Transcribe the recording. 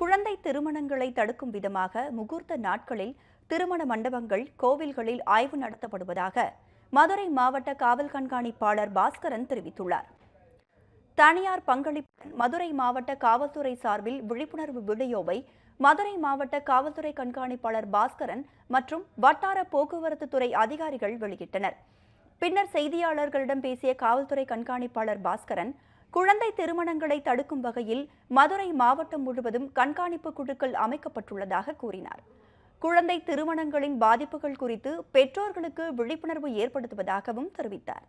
குழந்தை திருமணங்களை தடுக்கும் விதமாக முகூர்த்த நாட்களில் திருமண மண்டபங்கள் கோவில்களில் ஆய்வு நடத்தப்படுவதாக மதுரை மாவட்ட காவல் கண்காணிப்பாளர் பாஸ்கரன் தெரிவித்துள்ளார் தனியார் பங்களிப்புடன் மதுரை மாவட்ட காவல்துறை சார்பில் விழிப்புணர்வு வீடியோவை மதுரை மாவட்ட காவல்துறை கண்காணிப்பாளர் பாஸ்கரன் மற்றும் வட்டார போக்குவரத்து துறை அதிகாரிகள் வெளியிட்டனர் பின்னர் செய்தியாளர்களிடம் பேசிய காவல்துறை கண்காணிப்பாளர் பாஸ்கரன் குழந்தை திருமணங்களை தடுக்கும் வகையில் மதுரை மாவட்டம் முழுவதும் கண்காணிப்பு குழுக்கள் அமைக்கப்பட்டுள்ளதாக கூறினார் குழந்தை திருமணங்களின் பாதிப்புகள் குறித்து பெற்றோர்களுக்கு விழிப்புணர்வு ஏற்படுத்துவதாகவும் தெரிவித்தார்